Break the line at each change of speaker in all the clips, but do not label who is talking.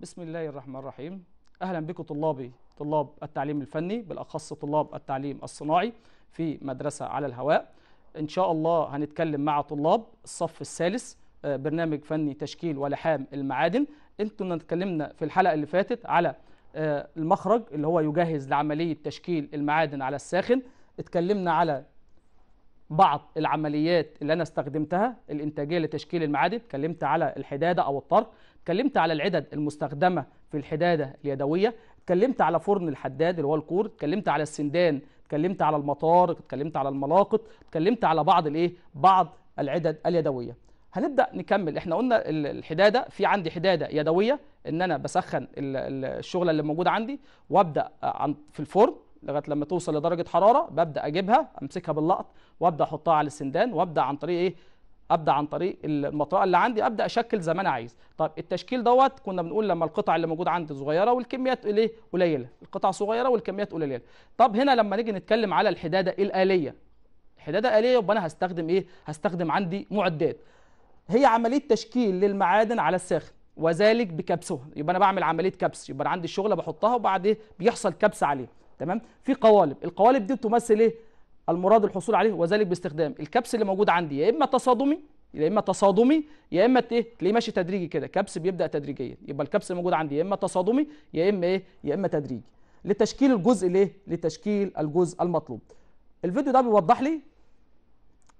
بسم الله الرحمن الرحيم أهلا بكم طلابي طلاب التعليم الفني بالأخص طلاب التعليم الصناعي في مدرسة على الهواء إن شاء الله هنتكلم مع طلاب الصف الثالث آه، برنامج فني تشكيل ولحام المعادن انتم اتكلمنا في الحلقة اللي فاتت على آه، المخرج اللي هو يجهز لعملية تشكيل المعادن على الساخن اتكلمنا على بعض العمليات اللي انا استخدمتها الانتاجيه لتشكيل المعادن اتكلمت على الحداده او الطرق اتكلمت على العدد المستخدمه في الحداده اليدويه اتكلمت على فرن الحداد اللي هو الكور اتكلمت على السندان اتكلمت على المطار اتكلمت على الملاقط اتكلمت على بعض الايه بعض العدد اليدويه هنبدا نكمل احنا قلنا الحداده في عندي حداده يدويه ان انا بسخن الشغله اللي موجوده عندي وابدا في الفرن لغايه لما توصل لدرجه حراره ببدا اجيبها امسكها باللقط وابدا احطها على السندان وابدا عن طريق ايه ابدا عن طريق المطرقه اللي عندي ابدا اشكل زي ما انا عايز طب التشكيل دوت كنا بنقول لما القطع اللي موجود عندي صغيره والكميات ايه قليله القطع صغيره والكميات قليله طب هنا لما نيجي نتكلم على الحداده الاليه الحداده الاليه يبقى انا هستخدم ايه هستخدم عندي معدات هي عمليه تشكيل للمعادن على الساخن وذلك بكبسها يبقى انا بعمل عمليه كبس يبقى انا عندي الشغله بحطها وبعد ايه بيحصل كبس عليه تمام في قوالب القوالب دي بتمثل ايه المراد الحصول عليه وذلك باستخدام الكبس اللي موجود عندي يا اما تصادمي يا اما تصادمي يا اما ايه تلاقيه ماشي تدريجي كده كبس بيبدا تدريجيا يبقى الكبس اللي موجود عندي يا اما تصادمي يا اما ايه يا اما تدريجي لتشكيل الجزء الايه لتشكيل الجزء المطلوب الفيديو ده بيوضح لي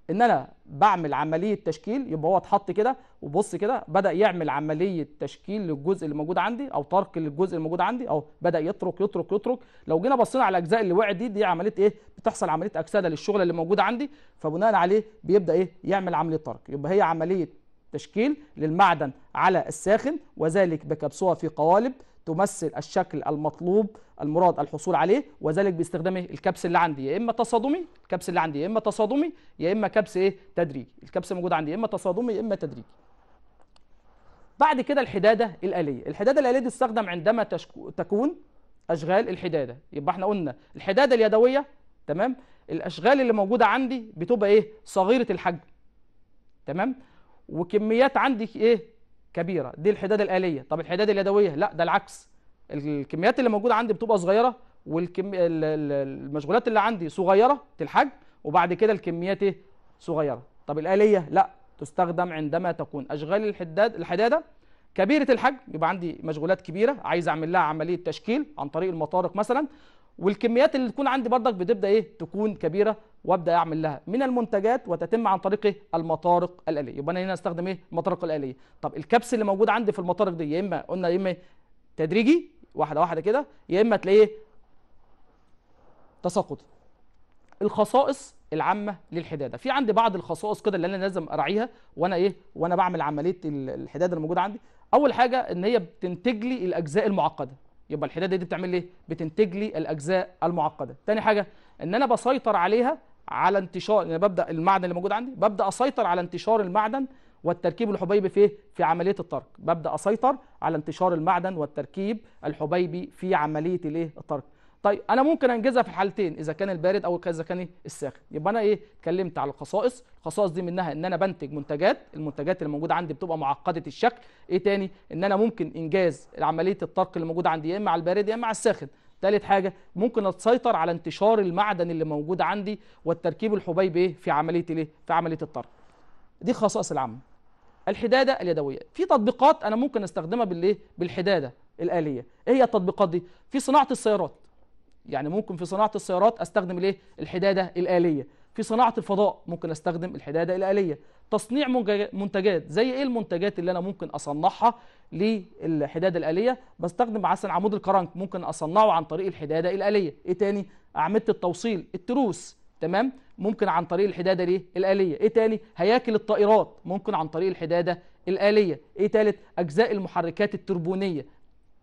ان انا بعمل عمليه تشكيل يبقى هو اتحط كده وبص كده بدا يعمل عمليه تشكيل للجزء اللي موجود عندي او ترك للجزء اللي موجود عندي او بدا يترك يترك يترك لو جينا بصينا على الاجزاء اللي وقعت دي دي عمليه ايه بتحصل عمليه اكسده للشغله اللي موجوده عندي فبناء عليه بيبدا ايه يعمل عمليه ترك يبقى هي عمليه تشكيل للمعدن على الساخن وذلك بكبسوله في قوالب تمثل الشكل المطلوب المراد الحصول عليه وذلك باستخدام الكبس اللي عندي يا اما تصادمي الكبس اللي عندي يا اما تصادمي يا اما كبس ايه تدريجي الكبس موجود عندي يا اما تصادمي يا اما تدريجي بعد كده الحداده الاليه الحداده الاليه دي تستخدم عندما تشكو... تكون اشغال الحداده يبقى احنا قلنا الحداده اليدويه تمام الاشغال اللي موجوده عندي بتبقى ايه صغيره الحجم تمام وكميات عندي ايه كبيره دي الحداد الاليه طب الحداد اليدويه لا ده العكس الكميات اللي موجوده عندي بتبقى صغيره والكم المشغولات اللي عندي صغيره الحجم وبعد كده الكميات ايه صغيره طب الاليه لا تستخدم عندما تكون اشغال الحداد الحداده كبيره الحجم يبقى عندي مشغولات كبيره عايز اعمل لها عمليه تشكيل عن طريق المطارق مثلا والكميات اللي تكون عندي بردك بتبدا ايه تكون كبيره وابدا اعمل لها من المنتجات وتتم عن طريق ايه المطارق الاليه يبقى انا هنا استخدم ايه المطارق الاليه طب الكبس اللي موجود عندي في المطارق دي يا اما قلنا يا اما تدريجي واحده واحده كده يا اما تلاقيه تساقطي الخصائص العامه للحداده في عندي بعض الخصائص كده اللي انا لازم اراعيها وانا ايه وانا بعمل عمليه الحداده الموجوده عندي اول حاجه ان هي بتنتج لي الاجزاء المعقده يبقى الحداده دي بتعمل ايه بتنتج لي الاجزاء المعقده تاني حاجه ان انا بسيطر عليها على انتشار انا يعني ببدا المعدن اللي موجود عندي ببدا اسيطر على انتشار المعدن والتركيب الحبيبي في في عمليه الطرق ببدا اسيطر على انتشار المعدن والتركيب الحبيبي في عمليه الايه الترك طيب انا ممكن انجزها في الحالتين اذا كان البارد او اذا كان الساخن يبقى انا ايه اتكلمت على الخصائص الخصائص دي منها ان انا بنتج منتجات المنتجات اللي موجوده عندي بتبقى معقده الشكل ايه تاني ان انا ممكن انجاز عمليه الطرق اللي موجوده عندي يا اما على البارد يا اما على الساخن ثالث حاجه ممكن اتسيطر على انتشار المعدن اللي موجود عندي والتركيب الحبيب ايه في عمليه الايه في عمليه الطرق دي خصائص العامه الحداده اليدويه في تطبيقات انا ممكن استخدمها بالايه بالحداده الاليه ايه هي التطبيقات دي في صناعه السيارات يعني ممكن في صناعه السيارات استخدم الايه الحداده الاليه في صناعه الفضاء ممكن استخدم الحداده الاليه تصنيع منتجات زي ايه المنتجات اللي انا ممكن اصنعها للحداده الاليه بستخدم مثلا عمود الكرنك ممكن اصنعه عن طريق الحداده الاليه ايه تاني اعمده التوصيل التروس تمام ممكن عن طريق الحداده الايه الاليه ايه تاني هياكل الطائرات ممكن عن طريق الحداده الاليه ايه تالت اجزاء المحركات التربونيه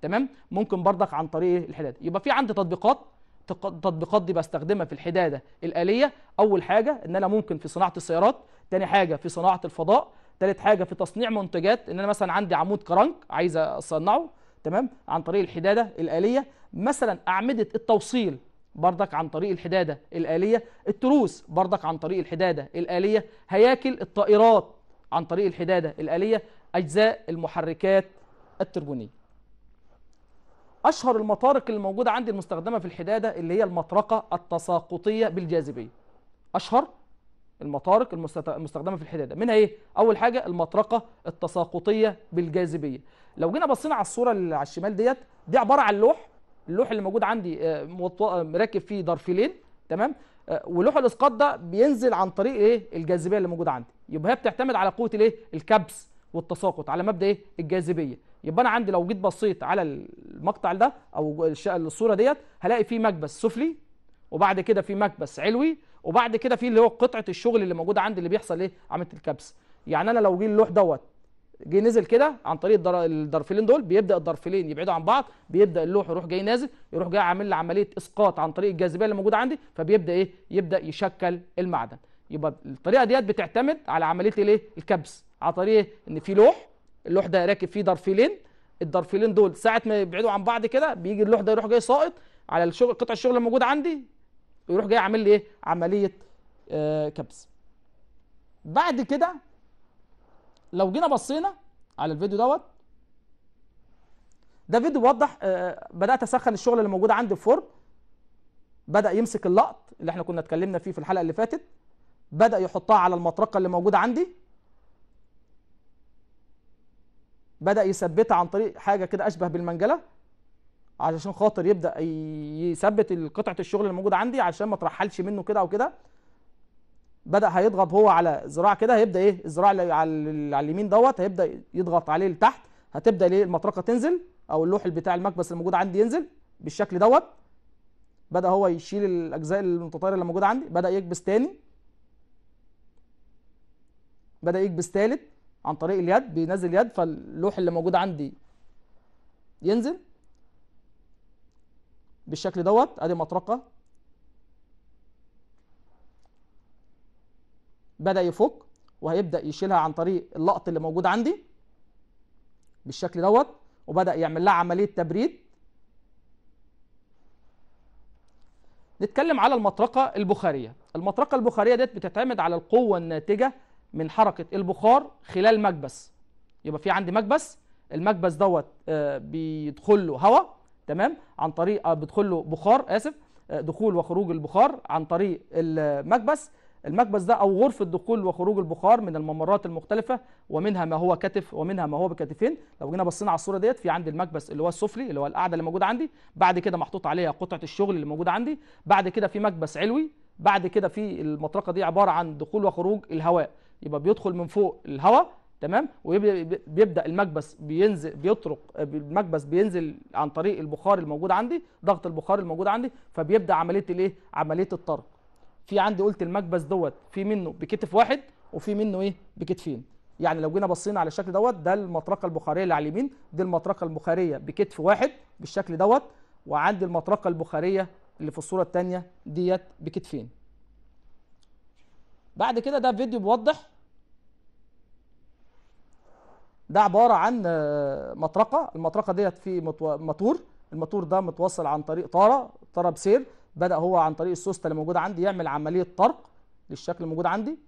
تمام ممكن برضك عن طريق إيه؟ الحداده يبقى في عندي تطبيقات التطبيقات دي بستخدمها في الحداده الاليه اول حاجه ان انا ممكن في صناعه السيارات تاني حاجه في صناعه الفضاء تالت حاجه في تصنيع منتجات ان انا مثلا عندي عمود كرنك عايز اصنعه تمام عن طريق الحداده الاليه مثلا اعمده التوصيل بردك عن طريق الحداده الاليه التروس بردك عن طريق الحداده الاليه هياكل الطائرات عن طريق الحداده الاليه اجزاء المحركات التربونيه اشهر المطارق اللي موجوده عندي المستخدمه في الحداده اللي هي المطرقه التساقطيه بالجاذبيه اشهر المطارق المستخدمه في الحداده منها ايه اول حاجه المطرقه التساقطيه بالجاذبيه لو جينا بصينا على الصوره اللي على الشمال ديت دي عباره عن لوح اللوح اللي موجود عندي آه، مركب فيه ضرفيلين تمام آه، ولوح الاسقاط ده بينزل عن طريق ايه الجاذبيه اللي موجوده عندي يبقى هي بتعتمد على قوه الايه الكبس والتساقط على مبدا ايه الجاذبيه يبقى انا عندي لو جيت بصيت على المقطع ده او الصوره ديت هلاقي في مكبس سفلي وبعد كده في مكبس علوي وبعد كده في اللي هو قطعه الشغل اللي موجوده عندي اللي بيحصل ايه عمليه الكبس يعني انا لو جه اللوح دوت جه نزل كده عن طريق الضرفلين دول بيبدا الضرفلين يبعدوا عن بعض بيبدا اللوح يروح جاي نازل يروح جاي عامل لي عمليه اسقاط عن طريق الجاذبيه اللي موجوده عندي فبيبدا ايه يبدا يشكل المعدن يبقى الطريقه ديت بتعتمد على عمليه الايه الكبس على طريق إيه؟ ان في لوح اللوح ده راكب فيه ضرفيلين الضرفيلين دول ساعه ما يبعدوا عن بعض كده بيجي اللوح ده يروح جاي ساقط على الشغل قطع الشغل الموجود عندي ويروح جاي عامل لي ايه عمليه آه كبس بعد كده لو جينا بصينا على الفيديو دوت ده فيديو بيوضح آه بدات اسخن الشغل اللي موجود عندي في فرن بدا يمسك اللقط اللي احنا كنا اتكلمنا فيه في الحلقه اللي فاتت بدا يحطها على المطرقه اللي موجوده عندي بدأ يثبتها عن طريق حاجة كده أشبه بالمنجلة علشان خاطر يبدأ يثبت قطعة الشغل اللي موجودة عندي عشان ما ترحلش منه كده أو كده بدأ هيضغط هو على زراعة كده هيبدأ إيه الذراع اللي على اليمين دوت هيبدأ يضغط عليه لتحت هتبدأ ليه المطرقة تنزل أو اللوح بتاع المكبس الموجود عندي ينزل بالشكل دوت بدأ هو يشيل الأجزاء المتطايرة اللي موجودة عندي بدأ يكبس تاني بدأ يكبس ثالث عن طريق اليد بينزل يد فاللوح اللي موجود عندي ينزل بالشكل دوت ادي مطرقه بدا يفك وهيبدا يشيلها عن طريق اللقط اللي موجود عندي بالشكل دوت وبدا يعمل لها عمليه تبريد نتكلم على المطرقه البخاريه المطرقه البخاريه ديت بتعتمد على القوه الناتجه من حركه البخار خلال مكبس يبقى في عندي مكبس المكبس دوت آه، بيدخل له هواء تمام عن طريق آه، بيدخل له بخار اسف آه، دخول وخروج البخار عن طريق المكبس المكبس ده او غرفه دخول وخروج البخار من الممرات المختلفه ومنها ما هو كتف ومنها ما هو بكتفين لو جينا بصينا على الصوره ديت في عندي المكبس اللي هو السفلي اللي هو القاعده اللي موجوده عندي بعد كده محطوط عليها قطعه الشغل اللي موجوده عندي بعد كده في مكبس علوي بعد كده في المطرقه دي عباره عن دخول وخروج الهواء يبقى بيدخل من فوق الهواء تمام وبيبدا المكبس بينزل بيطرق المكبس بينزل عن طريق البخار الموجود عندي ضغط البخار الموجود عندي فبيبدا عمليه الايه عمليه الطرق في عندي قلت المكبس دوت في منه بكتف واحد وفي منه ايه بكتفين يعني لو جينا بصينا على الشكل دوت ده المطرقه البخاريه اللي على اليمين دي المطرقه البخاريه بكتف واحد بالشكل دوت وعندي المطرقه البخاريه اللي في الصوره الثانيه ديت بكتفين بعد كده ده فيديو بيوضح ده عباره عن آه، مطرقه المطرقه ديت في مطور المطور ده متوصل عن طريق طاره طاره بسير بدا هو عن طريق السوسته اللي موجوده عندي يعمل عمليه طرق للشكل الموجود عندي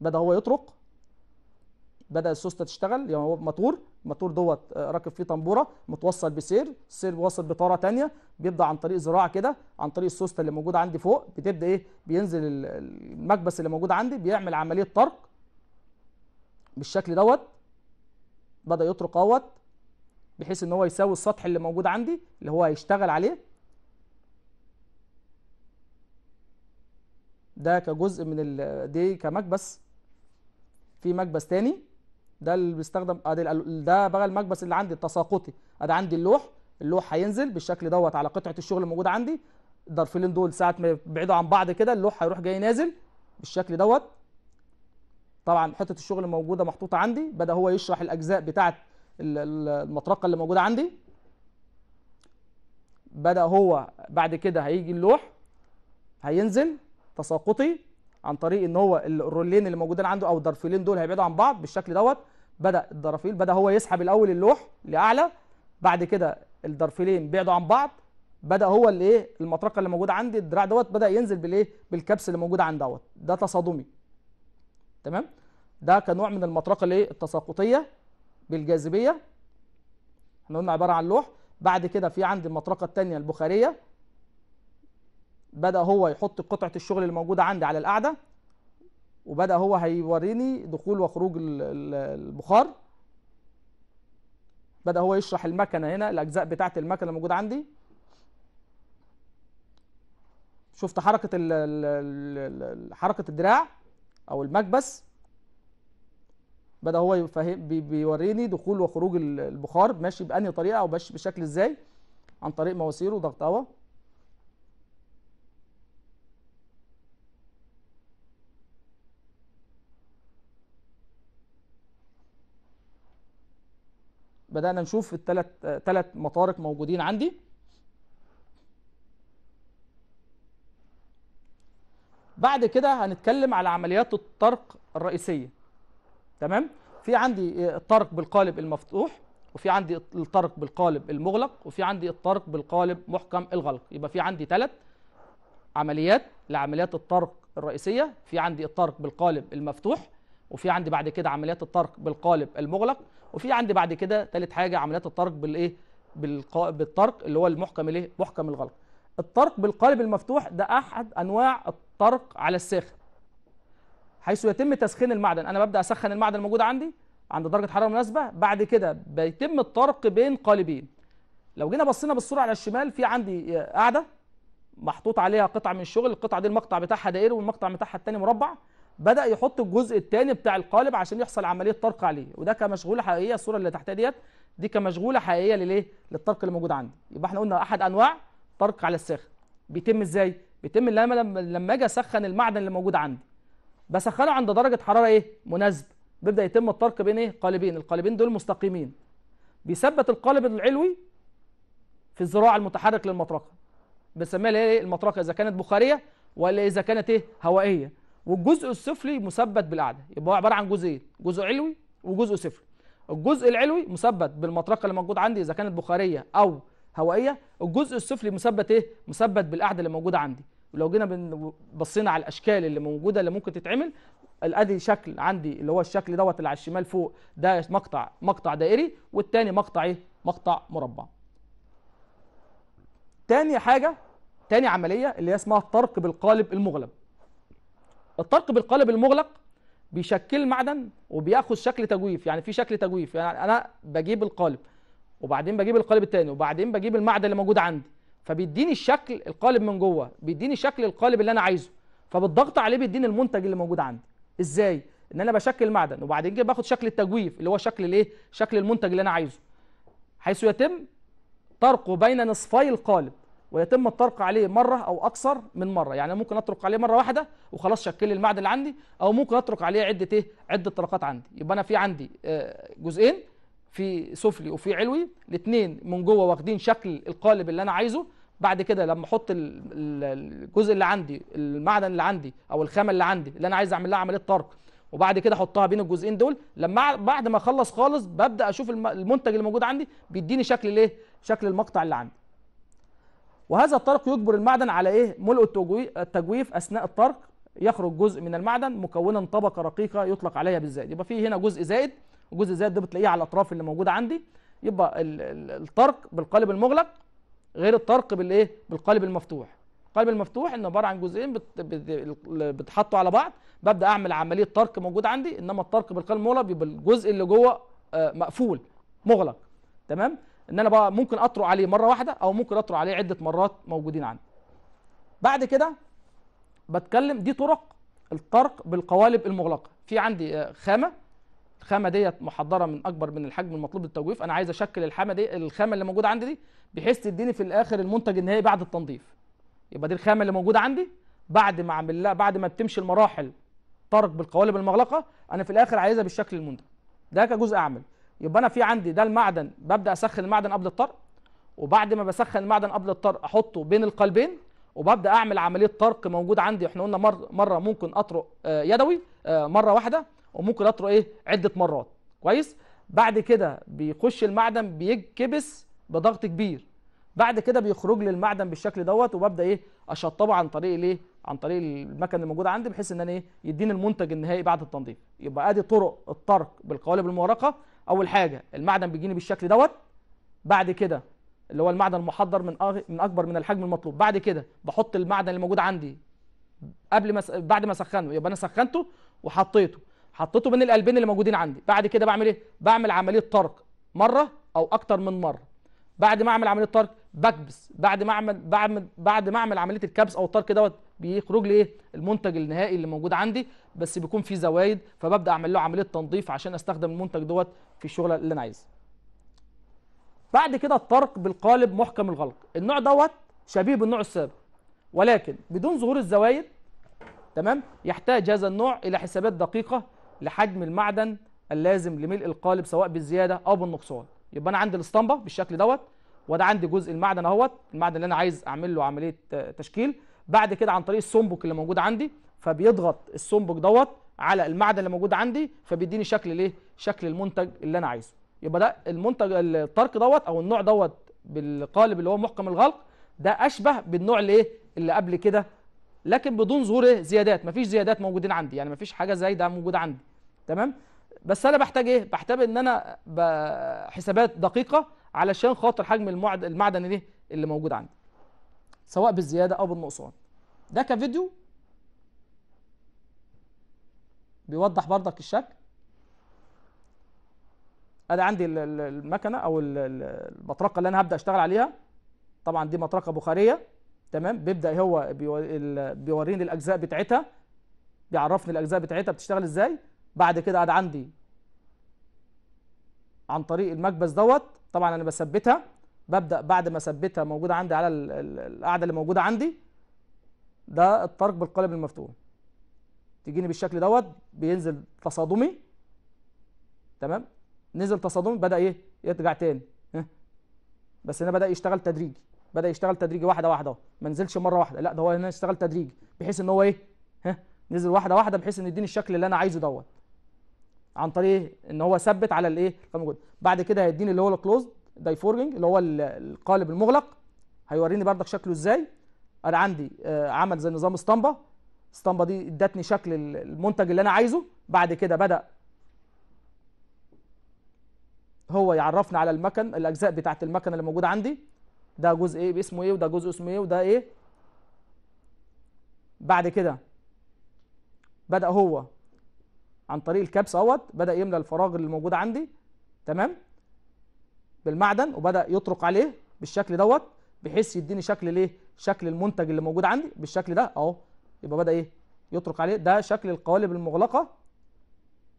بدا هو يطرق بدا السوسته تشتغل يعني هو مطور الموتور دوت آه، راكب فيه طنبوره متوصل بسير السير واصل بطاره ثانيه بيبدا عن طريق زراعه كده عن طريق السوسته اللي موجوده عندي فوق بتبدا ايه بينزل المكبس اللي موجود عندي بيعمل عمليه طرق بالشكل دوت بدا يطرق اهوت بحيث ان هو يساوي السطح اللي موجود عندي اللي هو هيشتغل عليه ده كجزء من ال... دي كمكبس في مكبس تاني ده اللي بيستخدم ادي آه، ده بقى المكبس اللي عندي التساقطي ادي عندي اللوح اللوح هينزل بالشكل دوت على قطعه الشغل الموجوده عندي الضرفين دول ساعه ما يبعدوا عن بعض كده اللوح هيروح جاي نازل بالشكل دوت طبعا حته الشغل موجوده محطوطه عندي بدا هو يشرح الاجزاء بتاعه المطرقه اللي موجوده عندي بدا هو بعد كده هيجي اللوح هينزل تساقطي عن طريق ان هو الرولين اللي موجودين عنده او الضرفين دول هيبعدوا عن بعض بالشكل دوت بدا الدرافيل بدا هو يسحب الاول اللوح لاعلى بعد كده الضرفيلين بعدوا عن بعض بدا هو الايه المطرقه اللي موجوده عندي الدراع دوت بدا ينزل بالايه بالكبس اللي موجود عند دوت ده تصادمي تمام ده كنوع من المطرقه الايه التساقطيه بالجاذبيه احنا قلنا عباره عن لوح بعد كده في عندي المطرقه الثانيه البخاريه بدا هو يحط قطعه الشغل اللي موجوده عندي على القاعده وبدا هو هيوريني دخول وخروج البخار بدا هو يشرح المكنه هنا الاجزاء بتاعه المكنه الموجوده عندي شفت حركه الـ حركه الدراع او المكبس بدا هو بيوريني دخول وخروج البخار ماشي بانهي طريقه او ماشي بشكل ازاي عن طريق مواسير وضغط هواء بدأنا نشوف الثلاث ثلاث مطارق موجودين عندي بعد كده هنتكلم على عمليات الطرق الرئيسية تمام في عندي الطرق بالقالب المفتوح وفي عندي الطرق بالقالب المغلق وفي عندي الطرق بالقالب محكم الغلق يبقى في عندي ثلاث عمليات لعمليات الطرق الرئيسية في عندي الطرق بالقالب المفتوح وفي عندي بعد كده عمليات الطرق بالقالب المغلق وفي عندي بعد كده ثالث حاجه عمليات الطرق بالايه بالقا... بالطرق اللي هو المحكم الايه محكم الغلق الطرق بالقالب المفتوح ده احد انواع الطرق على الساخن حيث يتم تسخين المعدن انا ببدا اسخن المعدن الموجود عندي عند درجه حراره مناسبه بعد كده بيتم الطرق بين قالبين لو جينا بصينا بالصوره على الشمال في عندي قاعده محطوط عليها قطعه من الشغل القطعه دي المقطع بتاعها دائري والمقطع بتاعها الثاني مربع بدا يحط الجزء الثاني بتاع القالب عشان يحصل عمليه طرق عليه وده كمشغوله حقيقيه الصوره اللي تحتها ديت دي كمشغوله حقيقيه للايه للطرق اللي موجود عندي يبقى احنا قلنا احد انواع طرق على الساخن بيتم ازاي بيتم لما لما اجي اسخن المعدن اللي موجود عندي بسخنه عند درجه حراره ايه مناسبه بيبدا يتم الطرق بين ايه قالبين القالبين دول مستقيمين بيثبت القالب العلوي في الذراع المتحرك للمطرقه بنسميها ايه المطرقه اذا كانت بخاريه ولا اذا كانت ايه هوائيه والجزء السفلي مثبت بالقاعده يبقى هو عباره عن جزئين جزء علوي وجزء سفلي الجزء العلوي مثبت بالمطرقه اللي موجوده عندي اذا كانت بخاريه او هوائيه الجزء السفلي مثبت ايه مثبت بالقاعده اللي موجوده عندي ولو جينا بصينا على الاشكال اللي موجوده اللي ممكن تتعمل الادي شكل عندي اللي هو الشكل دوت اللي على الشمال فوق ده مقطع مقطع دائري والتاني مقطع ايه مقطع مربع تاني حاجه تاني عمليه اللي هي اسمها الطرق بالقالب المغلق الطلق بالقالب المغلق بيشكل معدن وبياخد شكل تجويف يعني في شكل تجويف يعني انا بجيب القالب وبعدين بجيب القالب التاني وبعدين بجيب المعدن اللي موجود عندي فبيديني الشكل القالب من جوه بيديني شكل القالب اللي انا عايزه فبالضغط عليه بيديني المنتج اللي موجود عندي ازاي ان انا بشكل معدن وبعدين كده باخد شكل التجويف اللي هو شكل الايه شكل المنتج اللي انا عايزه حيث يتم طرقه بين نصفي القالب ويتم الطرق عليه مره او اكثر من مره يعني ممكن اطرق عليه مره واحده وخلاص شكل لي المعدن اللي عندي او ممكن اطرق عليه عده ايه عده طرقات عندي يبقى انا في عندي آه، جزئين في سفلي وفي علوي الاثنين من جوه واخدين شكل القالب اللي انا عايزه بعد كده لما احط الجزء اللي عندي المعدن اللي عندي او الخامه اللي عندي اللي انا عايز اعمل لها عمليه طرق وبعد كده احطها بين الجزئين دول لما بعد ما اخلص خالص ببدا اشوف المنتج اللي موجود عندي بيديني شكل الايه شكل المقطع اللي عندي وهذا الطرق يجبر المعدن على ايه ملء التجويف اثناء الطرق يخرج جزء من المعدن مكونا طبقه رقيقه يطلق عليها بالزائد يبقى في هنا جزء زائد وجزء الزائد ده بتلاقيه على الاطراف اللي موجوده عندي يبقى الطرق بالقالب المغلق غير الطرق بالايه بالقالب المفتوح القالب المفتوح انه عباره عن جزئين بتحطوا على بعض ببدا اعمل عمليه طرق موجود عندي انما الطرق بالقالب المغلق بيبقى الجزء اللي جوه آه، مقفول مغلق تمام ان انا بقى ممكن اطرق عليه مره واحده او ممكن اطرق عليه عده مرات موجودين عندي بعد كده بتكلم دي طرق الطرق بالقوالب المغلقه في عندي آه، خامه الخامه ديت محضره من اكبر من الحجم المطلوب للتجويف انا عايز اشكل الحامه دي الخامه اللي موجوده عندي دي بحيث تديني في الاخر المنتج النهائي بعد التنظيف يبقى دي الخامه اللي موجوده عندي بعد ما اعمل لها بعد ما بتمشي المراحل طرق بالقوالب المغلقه انا في الاخر عايزها بالشكل المنتج ده كجزء اعمل يبقى انا في عندي ده المعدن ببدا اسخن المعدن قبل الطرق وبعد ما بسخن المعدن قبل الطرق احطه بين القلبين وببدا اعمل عمليه طرق موجود عندي احنا قلنا مر مره ممكن اطرق آه، يدوي آه، مره واحده وممكن اطرق ايه عده مرات كويس بعد كده بيخش المعدن بيكبس بضغط كبير بعد كده بيخرج لي المعدن بالشكل دوت وببدا ايه اشطبه عن طريق الايه عن طريق المكن الموجود عندي بحيث ان انا ايه يديني المنتج النهائي بعد التنظيف يبقى ادي طرق الطرق بالقوالب المورقه اول حاجه المعدن بيجيني بالشكل دوت بعد كده اللي هو المعدن المحضر من من اكبر من الحجم المطلوب بعد كده بحط المعدن اللي موجود عندي قبل ما بعد ما اسخنه يبقى انا سخنته وحطيته حطيته بين القلبين اللي موجودين عندي بعد كده بعمل ايه بعمل عمليه طرق مره او اكتر من مره بعد ما اعمل عمليه طرق بكبس بعد ما اعمل بعد ما اعمل عمليه الكبس او الطرق دوت بيخرج لي ايه المنتج النهائي اللي موجود عندي بس بيكون فيه زوايد فببدا اعمل له عمليه تنظيف عشان استخدم المنتج دوت في الشغل اللي انا عايزه بعد كده الطرق بالقالب محكم الغلق النوع دوت شبيه بالنوع السابق ولكن بدون ظهور الزوايد تمام يحتاج هذا النوع الى حسابات دقيقه لحجم المعدن اللازم لملء القالب سواء بالزياده او بالنقصان يبقى انا عندي الاسطمبه بالشكل دوت وده عندي جزء المعدن اهوت المعدن اللي انا عايز اعمل له عمليه تشكيل بعد كده عن طريق السمبك اللي موجود عندي فبيضغط السمبك دوت على المعدن اللي موجود عندي فبيديني شكل الايه شكل المنتج اللي انا عايزه يبقى ده المنتج الترك دوت او النوع دوت بالقالب اللي هو محكم الغلق ده اشبه بالنوع اللي اللي قبل كده لكن بدون ظهور ايه زيادات مفيش زيادات موجودين عندي يعني مفيش حاجه زايده موجوده عندي تمام بس انا بحتاج ايه بحتاج ان انا حسابات دقيقه علشان خاطر حجم المعدن اللي موجود عندي سواء بالزياده او بالنقصان ده كفيديو بيوضح برضك الشكل أنا عندي المكنه او المطرقه اللي انا هبدا اشتغل عليها طبعا دي مطرقه بخاريه تمام بيبدا هو بيوريني الاجزاء بتاعتها بيعرفني الاجزاء بتاعتها بتشتغل ازاي بعد كده أنا عندي عن طريق المكبس دوت طبعا انا بثبتها ببدا بعد ما اثبتها موجوده عندي على القاعده اللي موجوده عندي ده الطرق بالقالب المفتوح تجيني بالشكل دوت بينزل تصادمي تمام نزل تصادمي بدا ايه يرجع تاني بس هنا بدا يشتغل تدريجي بدا يشتغل تدريجي واحده واحده ما نزلش مره واحده لا ده هو هنا اشتغل تدريجي بحيث ان هو ايه ها نزل واحده واحده بحيث ان يديني الشكل اللي انا عايزه دوت عن طريق ان هو ثبت على الايه بعد كده هيديني اللي هو الكلوز داي فورجنج اللي هو القالب المغلق هيوريني بردك شكله ازاي انا عندي آه، عمل زي نظام اسطمبه الاسطمبه دي ادتني شكل المنتج اللي انا عايزه بعد كده بدا هو يعرفني على المكن الاجزاء بتاعت المكنه اللي موجوده عندي ده جزء ايه باسمه ايه وده جزء اسمه ايه وده ايه بعد كده بدا هو عن طريق الكبس اهوت بدا يملى الفراغ اللي موجود عندي تمام بالمعدن وبدا يطرق عليه بالشكل دوت بحيث يديني شكل ليه شكل المنتج اللي موجود عندي بالشكل ده اهو يبقى بدا ايه يطرق عليه ده شكل القوالب المغلقه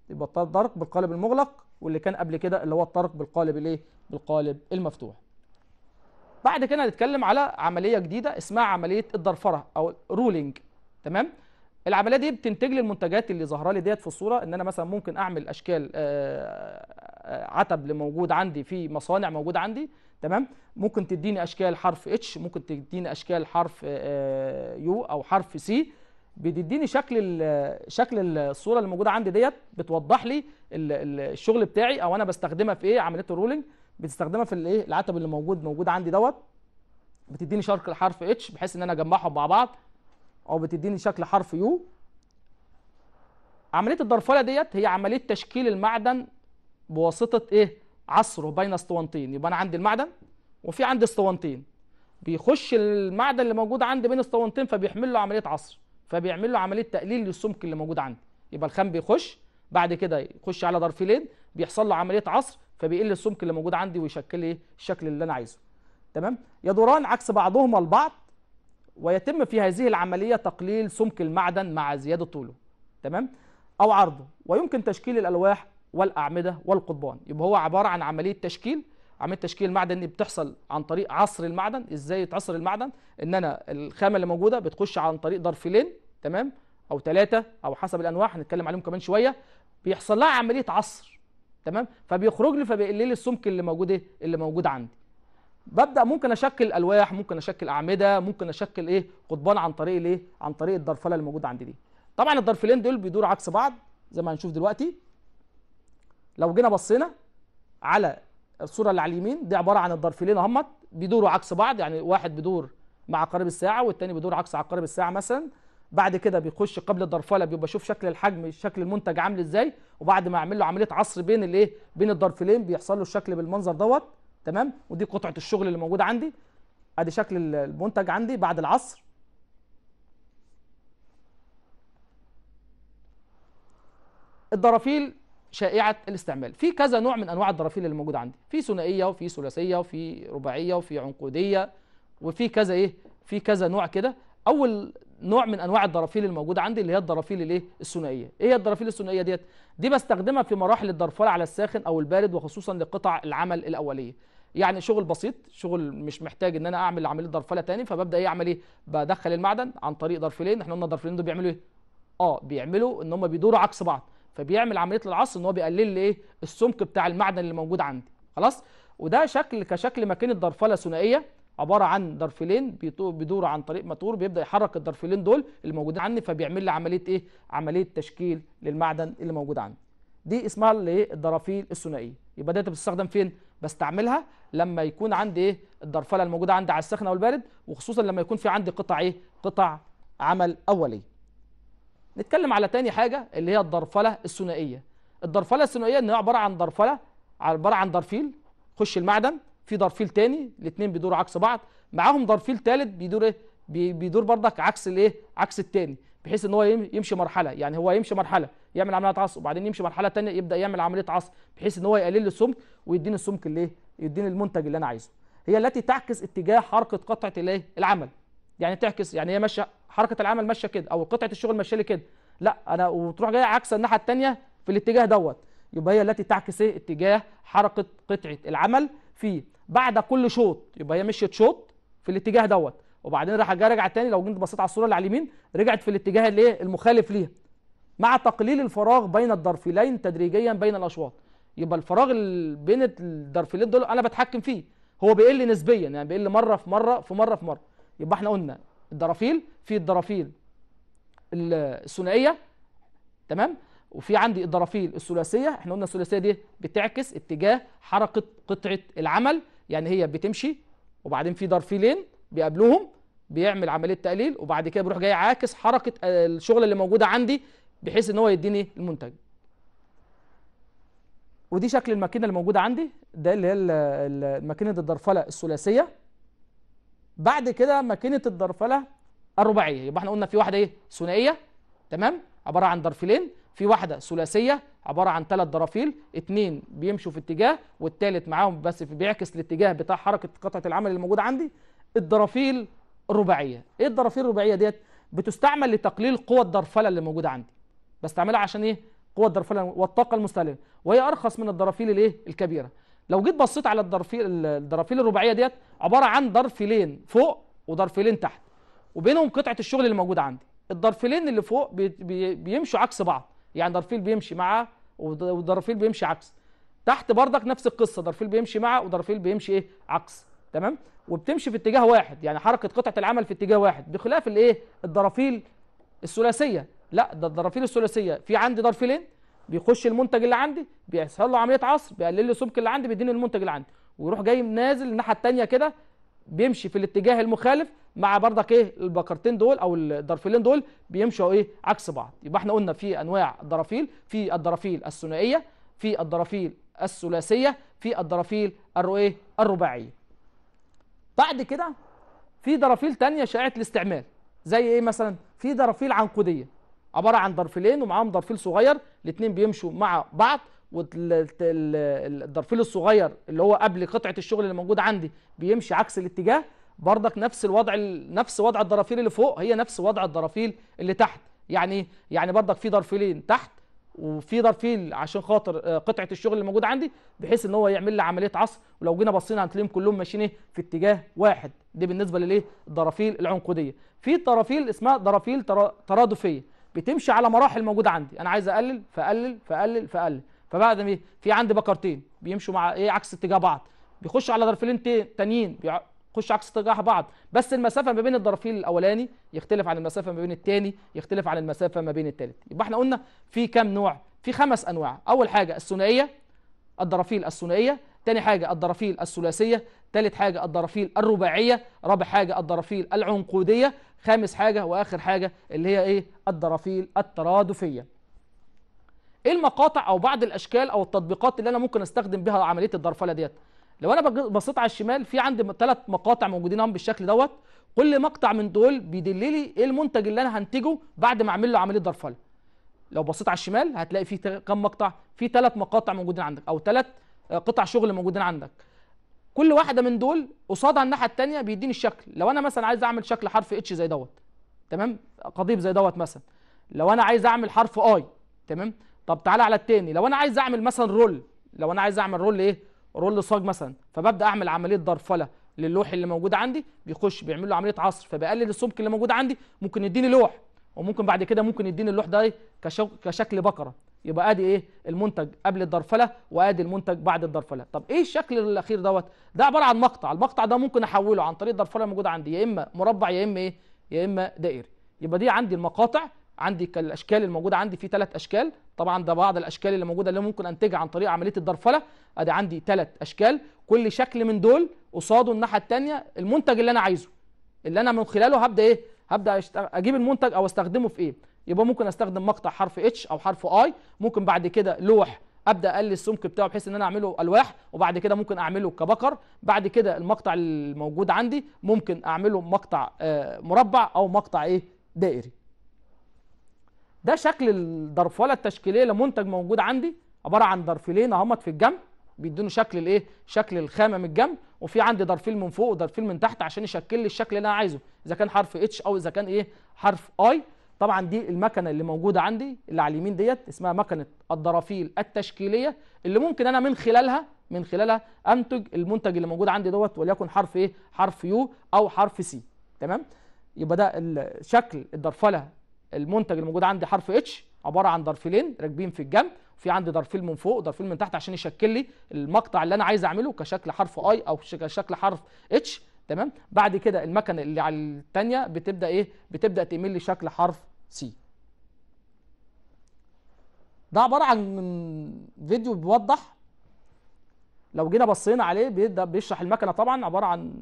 يبقى الطرق بالقالب المغلق واللي كان قبل كده اللي هو الطرق بالقالب الايه بالقالب المفتوح بعد كده هنتكلم على عمليه جديده اسمها عمليه الضرفره او رولينج تمام العمليه دي بتنتج لي المنتجات اللي ظاهره لي ديت في الصوره ان انا مثلا ممكن اعمل اشكال آه، آه، عتب اللي موجود عندي في مصانع موجوده عندي تمام ممكن تديني اشكال حرف اتش ممكن تديني اشكال حرف يو آه، او حرف سي بتديني شكل شكل الصوره اللي موجوده عندي ديت بتوضح لي الشغل بتاعي او انا بستخدمها في ايه عمليه الرولينج بتستخدمها في الايه العتب اللي موجود موجود عندي دوت بتديني شرق الحرف اتش بحيث ان انا اجمعهم مع بعض او بتديني شكل حرف يو عمليه الضرفله ديت هي عمليه تشكيل المعدن بواسطه ايه عصره بين اسطوانتين يبقى انا عندي المعدن وفي عندي اسطوانتين بيخش المعدن اللي موجود عندي بين اسطوانتين فبيحمل له عمليه عصر فبيعمل له عمليه تقليل للسمك اللي موجود عندي يبقى الخام بيخش بعد كده يخش على ضرفلين بيحصل له عمليه عصر فبيقل السمك اللي موجود عندي ويشكل ايه الشكل اللي انا عايزه تمام يدوران عكس بعضهما البعض ويتم في هذه العملية تقليل سمك المعدن مع زيادة طوله تمام أو عرضه ويمكن تشكيل الألواح والأعمدة والقضبان يبقى هو عبارة عن عملية تشكيل عملية تشكيل المعدن دي بتحصل عن طريق عصر المعدن إزاي يتعصر المعدن إن أنا الخامة اللي موجودة بتخش عن طريق ضرفلين تمام أو ثلاثة أو حسب الأنواع هنتكلم عليهم كمان شوية بيحصل لها عملية عصر تمام فبيخرج لي فبيقلل لي السمك اللي موجود ايه اللي موجود عندي ببدا ممكن اشكل الواح ممكن اشكل اعمده ممكن اشكل ايه قضبان عن طريق الايه عن طريق الدرفله اللي موجوده عندي دي طبعا الدرفلين دول بيدوروا عكس بعض زي ما هنشوف دلوقتي لو جينا بصينا على الصوره اللي على اليمين دي عباره عن الدرفلين اهمت بيدوروا عكس بعض يعني واحد بيدور مع عقارب الساعه والتاني بيدور عكس عقارب الساعه مثلا بعد كده بيخش قبل الدرفله بيبقى شوف شكل الحجم شكل المنتج عامل ازاي وبعد ما اعمل له عمليه عصر بين الايه بين الدرفلين بيحصل له الشكل بالمنظر دوت تمام ودي قطعه الشغل اللي موجوده عندي ادي شكل المنتج عندي بعد العصر الدرافيل شائعه الاستعمال في كذا نوع من انواع الدرافيل اللي موجوده عندي في ثنائيه وفي ثلاثيه وفي رباعيه وفي عنقوديه وفي كذا ايه في كذا نوع كده اول نوع من انواع الدرافيل الموجوده عندي اللي هي الدرافيل الايه الثنائيه ايه هي الدرافيل الثنائيه ديت دي بستخدمها في مراحل الدرفله على الساخن او البارد وخصوصا لقطع العمل الاوليه يعني شغل بسيط شغل مش محتاج ان انا اعمل عمليه درفله تاني فببدا ايه اعمل ايه بدخل المعدن عن طريق درفلين احنا قلنا الدرفلين دول بيعملوا ايه اه بيعملوا ان هم بيدوروا عكس بعض فبيعمل عمليه العصر ان هو بيقلل لي ايه السمك بتاع المعدن اللي موجود عندي خلاص وده شكل كشكل ماكينه درفله ثنائيه عباره عن درفلين بيدور عن طريق ماتور بيبدا يحرك الدرفلين دول اللي موجودين عندي فبيعمل لي عمليه ايه عمليه تشكيل للمعدن اللي موجود عندي دي اسمها الايه الدرافيل الثنائيه يبقى ديت بتستخدم فين بستعملها لما يكون عندي ايه الدرفله الموجوده عندي على السخن او البارد وخصوصا لما يكون في عندي قطع ايه قطع عمل اولي نتكلم على تاني حاجه اللي هي الدرفله الثنائيه الدرفله الثنائيه ان هي عباره عن درفله عباره عن درفيل خش المعدن في درفيل تاني الاثنين بيدوروا عكس بعض معاهم درفيل ثالث بيدور ايه بيدور بردك عكس الايه عكس التاني بحيث ان هو يمشي مرحله يعني هو يمشي مرحله يعمل عمليه عصب وبعدين يمشي مرحله ثانيه يبدا يعمل عمليه عصب بحيث ان هو يقلل السمك ويديني السمك اللي يديني المنتج اللي انا عايزه هي التي تعكس اتجاه حركه قطعه الايه العمل يعني تعكس يعني هي ماشيه حركه العمل ماشيه كده او قطعه الشغل ماشيه لي كده لا انا وتروح جايه عكس الناحيه الثانيه في الاتجاه دوت يبقى هي التي تعكس ايه اتجاه حركه قطعه العمل فيه بعد كل شوط يبقى هي مشيت شوط في الاتجاه دوت وبعدين راح رجع تاني لو جيت بصيت على الصوره اللي على اليمين رجعت في الاتجاه اللي ايه المخالف ليها مع تقليل الفراغ بين الضرفيلين تدريجيا بين الاشواط يبقى الفراغ بين الضرفيلين دول انا بتحكم فيه هو بيقل نسبيا يعني بيقل مره في مره في مره في مره يبقى احنا قلنا الضرافيل في الضرافيل الثنائيه تمام وفي عندي الضرافيل الثلاثيه احنا قلنا الثلاثيه دي بتعكس اتجاه حركه قطعه العمل يعني هي بتمشي وبعدين في ضرفيلين بيقابلوهم بيعمل عمليه تقليل وبعد كده بيروح جاي عاكس حركه آه، الشغل اللي موجوده عندي بحيث ان هو يديني المنتج ودي شكل الماكينه اللي موجوده عندي ده اللي هي ماكينه الدرفله الثلاثيه بعد كده ماكينه الدرفله الرباعيه يبقى احنا قلنا في واحده ايه ثنائيه تمام عباره عن درفلين في واحده ثلاثيه عباره عن ثلاث درافيل اثنين بيمشوا في اتجاه والثالث معاهم بس بيعكس الاتجاه بتاع حركه قطعه العمل اللي موجوده عندي الدرافيل رباعيه ايه الضرافير الرباعيه ديت بتستعمل لتقليل قوه الضرفله اللي موجوده عندي بستعملها عشان ايه قوه الضرفله والطاقه المستهلكه وهي ارخص من الضرافيل الايه الكبيره لو جيت بصيت على الضرافيل الضرافيل الرباعيه ديت عباره عن ضرفيلين فوق وضرفيلين تحت وبينهم قطعه الشغل اللي موجوده عندي الضرفيلين اللي فوق بي بي بيمشوا عكس بعض يعني ضرفيل بيمشي مع وضرفيل بيمشي عكس تحت برضك نفس القصه ضرفيل بيمشي مع وضرفيل بيمشي ايه عكس تمام وبتمشي في اتجاه واحد يعني حركه قطعه العمل في اتجاه واحد بخلاف الايه الضرافيل الثلاثيه لا ده الضرافيل الثلاثيه في عندي ضرفيلين بيخش المنتج اللي عندي بيحصل له عمليه عصر بيقلل لي سمك اللي عندي بيديني المنتج اللي عندي ويروح جاي نازل الناحيه الثانيه كده بيمشي في الاتجاه المخالف مع بردك ايه البكرتين دول او الضرفيلين دول بيمشوا ايه عكس بعض يبقى احنا قلنا في انواع الضرافيل في الضرافيل الثنائيه في الضرافيل الثلاثيه في الضرافيل الرؤيه الرباعيه بعد كده في درافيل تانية شائعة الاستعمال زي ايه مثلا في درافيل عنقودية عبارة عن درفيلين ومعاهم درفيل صغير الاتنين بيمشوا مع بعض والدرفيل الصغير اللي هو قبل قطعة الشغل اللي موجودة عندي بيمشي عكس الاتجاه بردك نفس الوضع نفس وضع الدرافيل اللي فوق هي نفس وضع الدرافيل اللي تحت يعني إيه؟ يعني بردك في درفيلين تحت وفي درفيل عشان خاطر آه، قطعه الشغل اللي موجوده عندي بحيث ان هو يعمل لي عمليه عصر ولو جينا بصينا هتلاقيهم كلهم ماشيين ايه في اتجاه واحد دي بالنسبه للايه الضرافيل العنقوديه في طرافيل اسمها ضرافيل ترادفيه بتمشي على مراحل موجوده عندي انا عايز اقلل فاقلل فاقلل فاقلل فبعد ما ايه في عندي بكرتين بيمشوا مع ايه عكس اتجاه بعض بيخش على درفيلين تانيين يخش عكس اتجاه بعض بس المسافه ما بين الضرفين الاولاني يختلف عن المسافه ما بين الثاني يختلف عن المسافه ما بين الثالث يبقى احنا قلنا في كام نوع في خمس انواع اول حاجه الثنائيه الضرافيل الثنائيه ثاني حاجة الضرافيل الثلاثية ثالث حاجة الضرافيل الرباعية رابع حاجة الضرافيل العنقودية خامس حاجة وآخر حاجة اللي هي إيه الضرافيل الترادفية إيه المقاطع أو بعض الأشكال أو التطبيقات اللي أنا ممكن أستخدم بها عملية الضرفلة ديت لو انا بصيت على الشمال في عندي ثلاث مقاطع موجودين اهم بالشكل دوت كل مقطع من دول بيدل لي ايه المنتج اللي انا هنتجه بعد ما اعمل له عمليه ضرفله لو بصيت على الشمال هتلاقي في كم مقطع في ثلاث مقاطع موجودين عندك او ثلاث آه، قطع شغل موجودين عندك كل واحده من دول قصادها الناحيه الثانيه بيديني الشكل لو انا مثلا عايز اعمل شكل حرف اتش زي دوت تمام قضيب زي دوت مثلا لو انا عايز اعمل حرف اي تمام طب تعالى على الثاني لو انا عايز اعمل مثلا رول لو انا عايز اعمل رول ايه رول صاج مثلا فببدا اعمل عمليه ضرفله للوح اللي موجود عندي بيخش بيعمل له عمليه عصر فبقلل السمك اللي موجود عندي ممكن يديني لوح وممكن بعد كده ممكن يديني اللوح ده إيه؟ كشكل بقره يبقى ادي ايه المنتج قبل الضرفله وادي المنتج بعد الضرفله طب ايه الشكل الاخير دوت ده عباره عن مقطع المقطع ده ممكن احوله عن طريق الضرفله الموجوده عندي يا اما مربع يا اما ايه يا اما دائري يبقى دي عندي المقاطع عندي الاشكال الموجوده عندي في ثلاث اشكال طبعا ده بعض الاشكال اللي موجوده اللي ممكن انتجها عن طريق عمليه الدرفله ادي عندي ثلاث اشكال كل شكل من دول قصاده الناحيه الثانيه المنتج اللي انا عايزه اللي انا من خلاله هبدا ايه هبدا اجيب المنتج او استخدمه في ايه يبقى ممكن استخدم مقطع حرف اتش او حرف اي ممكن بعد كده لوح ابدا اقلل السمك بتاعه بحيث ان انا اعمله الواح وبعد كده ممكن اعمله كبكر بعد كده المقطع الموجود عندي ممكن اعمله مقطع آه، مربع او مقطع ايه دائري ده شكل الدرفوله التشكيليه لمنتج موجود عندي عباره عن درفيلين اهمت في الجنب بيدوني شكل الايه شكل الخامه من الجنب وفي عندي درفيل من فوق ودرفيل من تحت عشان يشكل لي الشكل اللي انا عايزه اذا كان حرف اتش او اذا كان ايه حرف اي طبعا دي المكنه اللي موجوده عندي اللي على اليمين ديت اسمها مكنه الدرافيل التشكيليه اللي ممكن انا من خلالها من خلالها انتج المنتج اللي موجود عندي دوت وليكن حرف ايه حرف يو او حرف سي تمام يبقى ده شكل الدرفله المنتج الموجود عندي حرف اتش عباره عن ضرفلين راكبين في الجنب وفي عندي ضرفيل من فوق وضرفيل من تحت عشان يشكل لي المقطع اللي انا عايز اعمله كشكل حرف اي او كشكل حرف اتش تمام بعد كده المكنه اللي على الثانيه بتبدا ايه بتبدا تميل شكل حرف سي ده عباره عن فيديو بيوضح لو جينا بصينا عليه بيبدا بيشرح المكنه طبعا عباره عن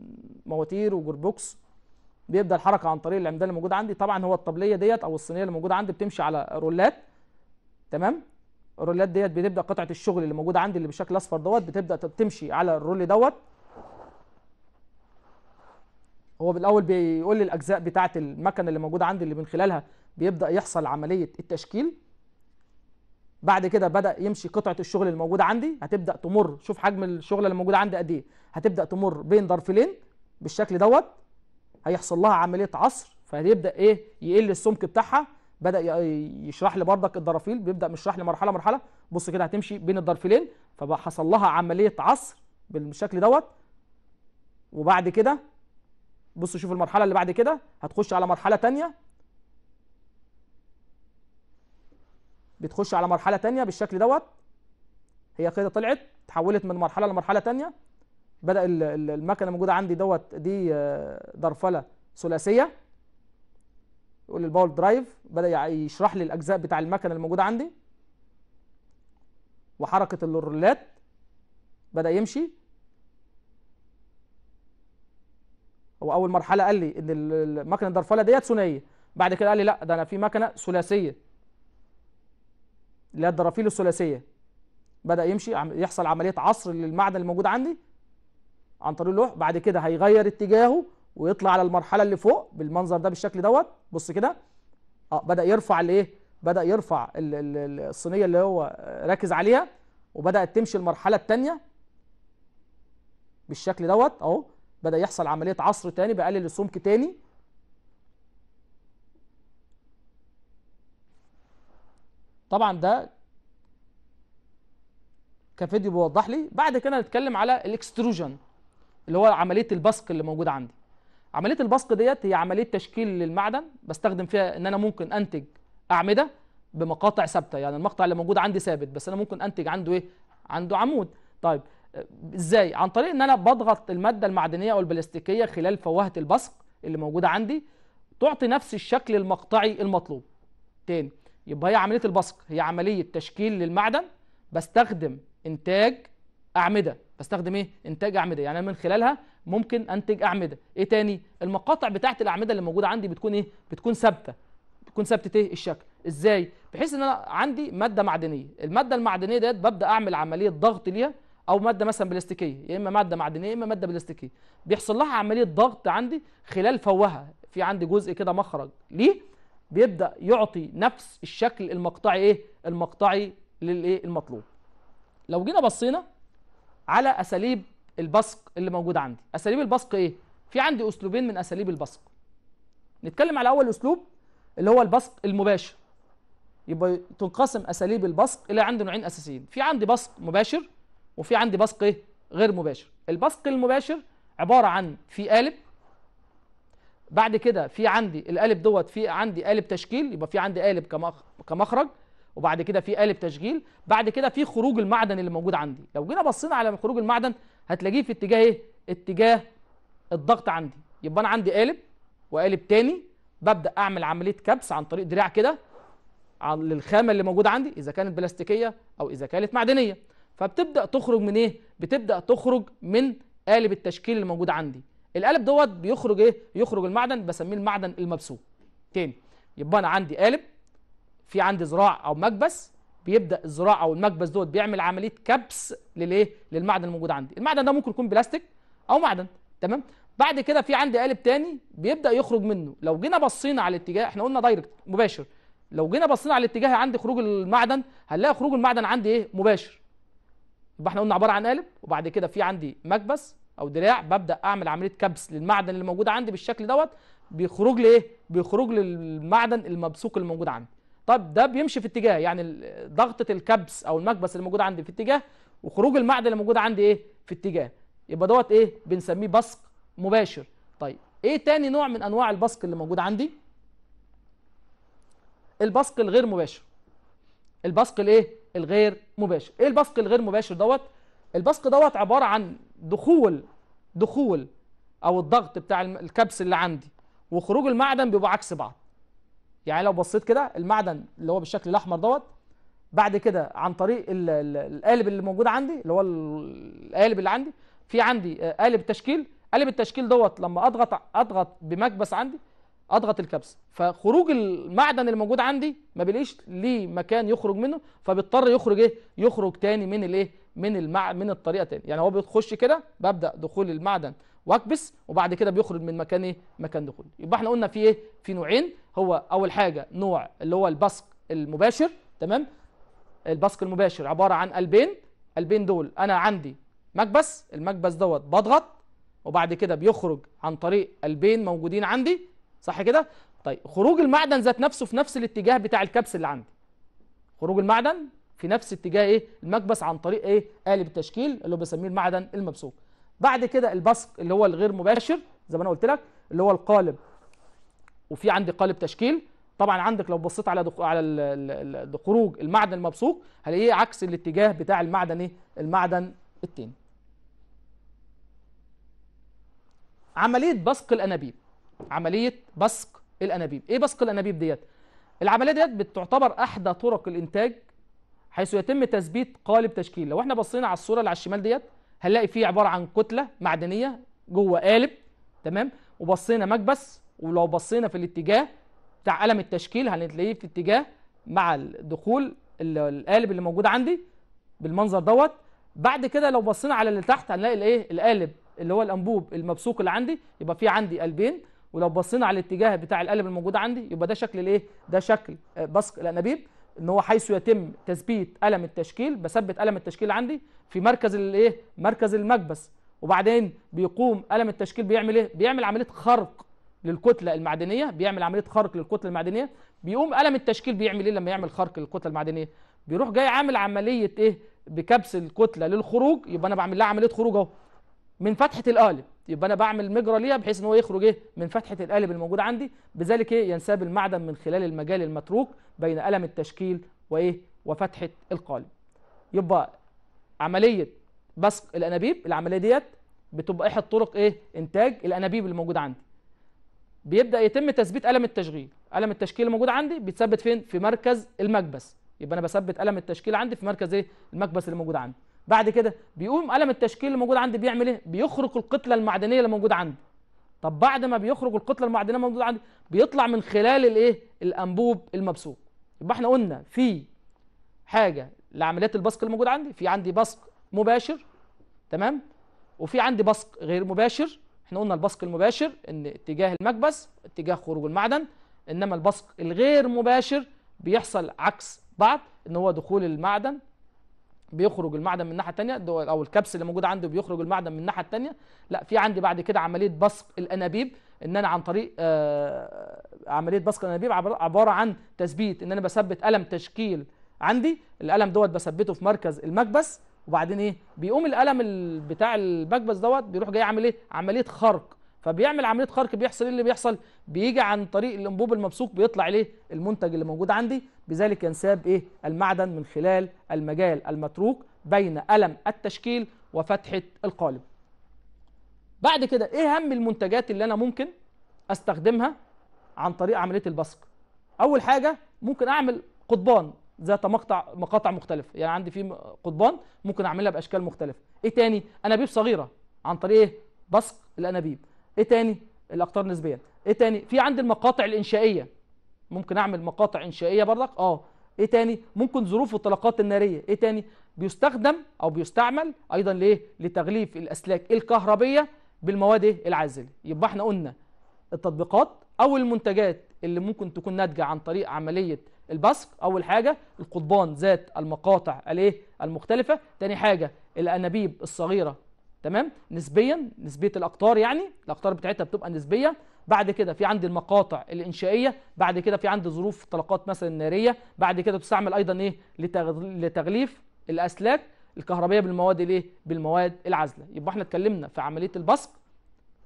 مواتير وجربوكس بيبدا الحركه عن طريق العمدان اللي موجوده عندي طبعا هو الطبليه ديت او الصينيه اللي موجوده عندي بتمشي على رولات تمام الرولات ديت بتبدا قطعه الشغل اللي موجوده عندي اللي بالشكل الاصفر دوت بتبدا تمشي على الرول دوت هو بالاول بيقول لي الاجزاء بتاعه المكنه اللي موجوده عندي اللي من خلالها بيبدا يحصل عمليه التشكيل بعد كده بدا يمشي قطعه الشغل اللي موجوده عندي هتبدا تمر شوف حجم الشغله اللي موجوده عندي قد ايه هتبدا تمر بين ضرفلين بالشكل دوت هيحصل لها عمليه عصر فهيبدا ايه يقل السمك بتاعها بدا يشرح لي بردك الضرافيل بيبدا مشرح لي مرحله مرحله بص كده هتمشي بين الدرفيلين فبقى حصل لها عمليه عصر بالشكل دوت وبعد كده بص شوف المرحله اللي بعد كده هتخش على مرحله تانية بتخش على مرحله تانية بالشكل دوت هي كده طلعت تحولت من مرحله لمرحله تانية بدا المكنه الموجوده عندي دوت دي آه، درفله ثلاثيه يقول لي الباور درايف بدا يشرح لي الاجزاء بتاع المكنه الموجوده عندي وحركه الرولات بدا يمشي هو اول مرحله قال لي ان المكنه الدرفله ديت ثنائيه بعد كده قال لي لا ده انا في مكنه ثلاثيه اللي هي الدرافيل الثلاثيه بدا يمشي يحصل عمليه عصر للمعدن الموجود عندي عن طريق اللوح بعد كده هيغير اتجاهه ويطلع على المرحله اللي فوق بالمنظر ده بالشكل دوت بص كده اه بدا يرفع الايه بدا يرفع الصينيه اللي هو ركز عليها وبدات تمشي المرحله الثانيه بالشكل دوت اهو بدا يحصل عمليه عصر ثاني بقلل السمك ثاني طبعا ده كفيديو بيوضح لي بعد كده هنتكلم على الاكستروجن اللي هو عمليه البصق اللي موجوده عندي عمليه البصق ديت هي عمليه تشكيل للمعدن بستخدم فيها ان انا ممكن انتج اعمده بمقاطع ثابته يعني المقطع اللي موجود عندي ثابت بس انا ممكن انتج عنده ايه عنده عمود طيب ازاي عن طريق ان انا بضغط الماده المعدنيه او البلاستيكيه خلال فوهه البصق اللي موجوده عندي تعطي نفس الشكل المقطعي المطلوب تاني يبقى هي عمليه البصق هي عمليه تشكيل للمعدن بستخدم انتاج اعمده بستخدم ايه انتاج اعمده يعني انا من خلالها ممكن انتج اعمده ايه تاني المقاطع بتاعت الاعمده اللي موجوده عندي بتكون ايه بتكون ثابته بتكون ثابته ايه الشكل ازاي بحيث ان انا عندي ماده معدنيه الماده المعدنيه ديت ببدا اعمل عمليه ضغط ليها او ماده مثلا بلاستيكيه يا اما ماده معدنيه يا اما ماده بلاستيكيه بيحصل لها عمليه ضغط عندي خلال فوهها في عندي جزء كده مخرج ليه بيبدا يعطي نفس الشكل المقطعي ايه المقطعي للايه المطلوب لو جينا بصينا على اساليب البصق اللي موجوده عندي اساليب البصق ايه في عندي اسلوبين من اساليب البصق نتكلم على اول اسلوب اللي هو البصق المباشر يبقى تنقسم اساليب البصق الى عندي نوعين اساسيين في عندي بصق مباشر وفي عندي بصق ايه غير مباشر البصق المباشر عباره عن في قالب بعد كده في عندي القالب دوت في عندي قالب تشكيل يبقى في عندي قالب كمخرج وبعد كده في قالب تشغيل بعد كده في خروج المعدن اللي موجود عندي لو جينا بصينا على خروج المعدن هتلاقيه في اتجاه ايه اتجاه الضغط عندي يبقى انا عندي قالب وقالب تاني ببدا اعمل عمليه كبس عن طريق دراع كده للخامه اللي موجوده عندي اذا كانت بلاستيكيه او اذا كانت معدنيه فبتبدا تخرج من ايه بتبدا تخرج من قالب التشكيل اللي موجود عندي القالب دوت بيخرج ايه يخرج المعدن بسميه المعدن المبسوط تاني يبقى انا عندي قالب في عندي ذراع او مكبس بيبدا الذراع او المكبس دوت بيعمل عمليه كبس للايه للمعدن الموجود عندي المعدن ده ممكن يكون بلاستيك او معدن تمام بعد كده في عندي قالب تاني بيبدا يخرج منه لو جينا بصينا على الاتجاه احنا قلنا دايركت مباشر لو جينا بصينا على الاتجاه عندي خروج المعدن هنلاقي خروج المعدن عندي ايه مباشر يبقى احنا قلنا عباره عن قالب وبعد كده في عندي مكبس او دراع ببدا اعمل عمليه كبس للمعدن اللي موجود عندي بالشكل دوت بيخرج لي ايه بيخرج للمعدن المبثوق اللي موجود عندي طب ده بيمشي في اتجاه يعني ضغطه الكبس او المكبس اللي موجود عندي في اتجاه وخروج المعدن اللي موجودة عندي ايه في اتجاه يبقى دوت ايه بنسميه بصق مباشر طيب ايه تاني نوع من انواع البصق اللي موجود عندي البصق الغير مباشر البصق الايه الغير مباشر ايه البصق الغير مباشر دوت البصق دوت عباره عن دخول دخول او الضغط بتاع الكبس اللي عندي وخروج المعدن بيبقى عكس بعض يعني لو بصيت كده المعدن اللي هو بالشكل الاحمر دوت بعد كده عن طريق القالب اللي موجود عندي اللي هو القالب اللي عندي في عندي آه، قالب تشكيل قالب التشكيل دوت لما اضغط اضغط بمكبس عندي اضغط الكبسه فخروج المعدن اللي موجود عندي ما بيلاقيش ليه مكان يخرج منه فبيضطر يخرج ايه يخرج تاني من الايه من المع من الطريقه تاني يعني هو بيخش كده ببدا دخول المعدن واكبس وبعد كده بيخرج من مكان ايه مكان دخول يبقى احنا قلنا في ايه في نوعين هو اول حاجه نوع اللي هو البصق المباشر تمام البصق المباشر عباره عن قلبين قلبين دول انا عندي مكبس المكبس دوت بضغط وبعد كده بيخرج عن طريق قلبين موجودين عندي صح كده طيب خروج المعدن ذات نفسه في نفس الاتجاه بتاع الكبس اللي عندي خروج المعدن في نفس اتجاه ايه المكبس عن طريق ايه قالب التشكيل اللي بنسميه بسميه المعدن المبسوط بعد كده البصق اللي هو الغير مباشر زي ما انا قلت لك اللي هو القالب وفي عندي قالب تشكيل طبعا عندك لو بصيت على دخ... على خروج المعدن المبصوق هلاقيه عكس الاتجاه بتاع المعدن ايه المعدن التاني عمليه بصق الانابيب عمليه بصق الانابيب ايه بصق الانابيب ديت العمليه ديت بتعتبر احدى طرق الانتاج حيث يتم تثبيت قالب تشكيل لو احنا بصينا على الصوره اللي على الشمال ديت هنلاقي فيه عباره عن كتله معدنيه جوه قالب تمام وبصينا مكبس ولو بصينا في الاتجاه بتاع قلم التشكيل هنلاقيه في اتجاه مع الدخول القالب اللي موجود عندي بالمنظر دوت بعد كده لو بصينا على اللي تحت هنلاقي الايه القالب اللي هو الانبوب المبثوق اللي عندي يبقى في عندي قلبين ولو بصينا على الاتجاه بتاع القالب الموجود عندي يبقى ده شكل الايه ده شكل آه، بثق الانابيب ان هو حيث يتم تثبيت قلم التشكيل بثبت قلم التشكيل عندي في مركز الايه مركز المكبس وبعدين بيقوم قلم التشكيل بيعمل ايه بيعمل عمليه خرق للكتله المعدنيه بيعمل عمليه خرق للكتله المعدنيه بيقوم قلم التشكيل بيعمل ايه لما يعمل خرق للكتله المعدنيه بيروح جاي عامل عمليه ايه بكبس الكتله للخروج يبقى انا بعمل لها عمليه خروج اهو من فتحه القالب يبقى انا بعمل مجرى ليها بحيث ان هو يخرج ايه من فتحه القالب الموجوده عندي بذلك ايه ينساب المعدن من خلال المجال المتروك بين الم التشكيل وايه وفتحه القالب يبقى عمليه بسق الانابيب العمليه ديت بتبقى احد طرق ايه انتاج الانابيب اللي موجوده عندي بيبدا يتم تثبيت الم التشغيل الم التشكيل الموجود عندي بيتثبت فين في مركز المكبس يبقى انا بثبت الم التشكيل عندي في مركز ايه المكبس اللي موجود عندي بعد كده بيقوم قلم التشكيل اللي موجود عندي بيعمل ايه بيخرق الكتله المعدنيه اللي موجوده عندي طب بعد ما بيخرج الكتله المعدنيه الموجوده عندي بيطلع من خلال الايه الانبوب المبسوط يبقى احنا قلنا في حاجه لعمليات البصق اللي موجوده عندي في عندي بصق مباشر تمام وفي عندي بصق غير مباشر احنا قلنا البصق المباشر ان اتجاه المكبس اتجاه خروج المعدن انما البصق الغير مباشر بيحصل عكس بعض ان هو دخول المعدن بيخرج المعدن من الناحيه الثانيه او الكبس اللي موجود عنده بيخرج المعدن من الناحيه الثانيه لا في عندي بعد كده عمليه بصق الانابيب ان انا عن طريق آه عمليه بصق الانابيب عباره عن تثبيت ان انا بثبت قلم تشكيل عندي القلم دوت بثبته في مركز المكبس وبعدين ايه بيقوم القلم بتاع المكبس دوت بيروح جاي عامل ايه عمليه خرق فبيعمل عمليه خرق بيحصل ايه اللي بيحصل بيجي عن طريق الانبوب المبسوط بيطلع ليه المنتج اللي موجود عندي بذلك ينساب إيه المعدن من خلال المجال المتروك بين ألم التشكيل وفتحة القالب بعد كده إيه أهم المنتجات اللي أنا ممكن أستخدمها عن طريق عملية البصق أول حاجة ممكن أعمل قضبان ذات مقطع مقاطع مختلفة يعني عندي في قضبان ممكن أعملها بأشكال مختلفة إيه تاني أنابيب صغيرة عن طريق إيه بصق الأنابيب إيه تاني الأقطار نسبيا إيه تاني في عندي المقاطع الإنشائية ممكن اعمل مقاطع انشائيه بردك اه ايه تاني ممكن ظروف الطلقات الناريه ايه تاني بيستخدم او بيستعمل ايضا لايه لتغليف الاسلاك الكهربيه بالمواد إيه؟ العازله يبقى احنا قلنا التطبيقات او المنتجات اللي ممكن تكون ناتجه عن طريق عمليه البصق اول حاجه القضبان ذات المقاطع الايه المختلفه تاني حاجه الانابيب الصغيره تمام نسبيا نسبيه الاقطار يعني الاقطار بتاعتها بتبقى نسبيه بعد كده في عندي المقاطع الانشائيه بعد كده في عندي ظروف طلقات مثلا ناريه بعد كده تستعمل ايضا ايه لتغليف الاسلاك الكهربائيه بالمواد الايه بالمواد العازله يبقى احنا اتكلمنا في عمليه البصق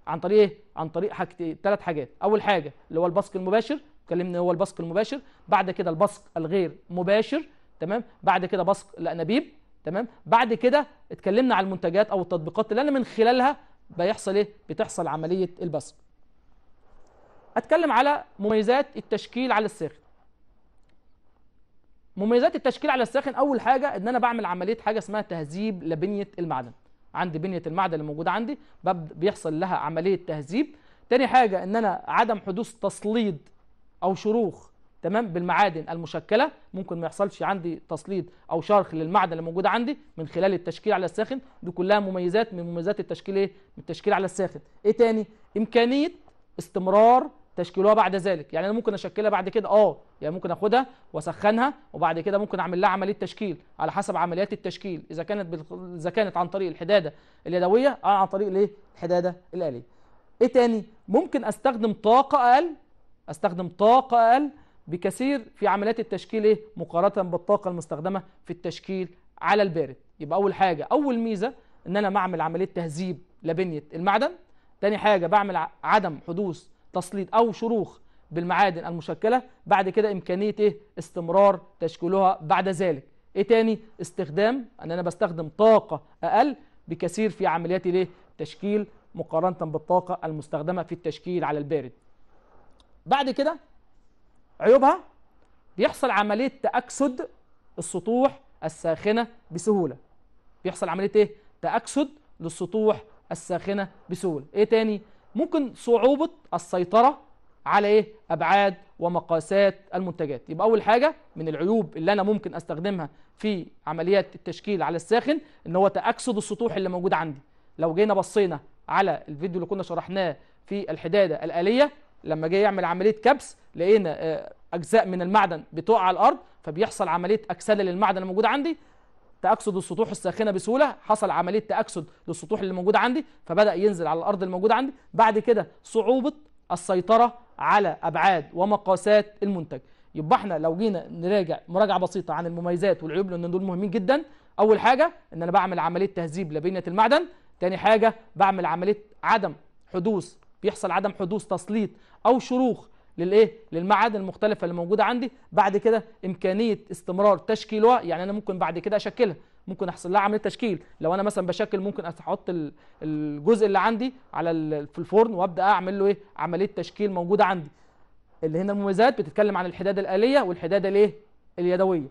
عن طريق ايه عن طريق حاجتين ثلاث حاجات اول حاجه اللي هو البصق المباشر اتكلمنا هو البصق المباشر بعد كده البصق الغير مباشر تمام بعد كده بصق الانابيب تمام بعد كده اتكلمنا على المنتجات او التطبيقات اللي انا من خلالها بيحصل ايه بتحصل عمليه البصق أتكلم على مميزات التشكيل على الساخن مميزات التشكيل على الساخن اول حاجه ان انا بعمل عمليه حاجه اسمها تهذيب لبنيه المعدن عندي بنيه المعدن اللي موجوده عندي بيحصل لها عمليه تهذيب تاني حاجه ان انا عدم حدوث تصليد او شروخ تمام بالمعادن المشكله ممكن ما يحصلش عندي تصليد او شرخ للمعدن اللي موجوده عندي من خلال التشكيل على الساخن دي كلها مميزات من مميزات التشكيل ايه من التشكيل على الساخن ايه تاني امكانيه استمرار تشكيلها بعد ذلك يعني انا ممكن اشكلها بعد كده اه يعني ممكن اخدها واسخنها وبعد كده ممكن اعمل لها عمليه تشكيل على حسب عمليات التشكيل اذا كانت بال... اذا كانت عن طريق الحداده اليدويه او آه، عن طريق الايه الحداده الاليه ايه تاني ممكن استخدم طاقه اقل استخدم طاقه اقل بكثير في عمليات التشكيل ايه مقارنه بالطاقه المستخدمه في التشكيل على البارد يبقى اول حاجه اول ميزه ان انا بعمل عمليه تهذيب لبنيه المعدن تاني حاجه بعمل عدم حدوث تسليط او شروخ بالمعادن المشكله بعد كده امكانيه ايه استمرار تشكيلها بعد ذلك ايه تاني استخدام ان انا بستخدم طاقه اقل بكثير في عمليات الايه تشكيل مقارنه بالطاقه المستخدمه في التشكيل على البارد بعد كده عيوبها بيحصل عمليه تاكسد السطوح الساخنه بسهوله بيحصل عمليه ايه تاكسد للسطوح الساخنه بسهوله ايه تاني ممكن صعوبة السيطرة على ايه ابعاد ومقاسات المنتجات يبقى اول حاجة من العيوب اللي انا ممكن استخدمها في عمليات التشكيل على الساخن ان هو تأكسد السطوح اللي موجود عندي لو جينا بصينا على الفيديو اللي كنا شرحناه في الحدادة الآلية لما جه يعمل عملية كبس لقينا آه، اجزاء من المعدن بتقع على الارض فبيحصل عمليه اكسده للمعدن الموجودة عندي تاكسد السطوح الساخنه بسهوله حصل عمليه تاكسد للسطوح اللي موجوده عندي فبدا ينزل على الارض الموجوده عندي بعد كده صعوبه السيطره على ابعاد ومقاسات المنتج يبقى احنا لو جينا نراجع مراجعه بسيطه عن المميزات والعيوب لان دول مهمين جدا اول حاجه ان انا بعمل عمليه تهذيب لبنيه المعدن تاني حاجه بعمل عمليه عدم حدوث بيحصل عدم حدوث تسليط او شروخ للايه للمعادن المختلفه اللي موجوده عندي بعد كده امكانيه استمرار تشكيلها يعني انا ممكن بعد كده اشكلها ممكن احصل لها عمليه تشكيل لو انا مثلا بشكل ممكن احط الجزء اللي عندي على في الفرن وابدا اعمل له ايه عمليه تشكيل موجوده عندي اللي هنا المميزات بتتكلم عن الحداده الاليه والحداده الايه اليدويه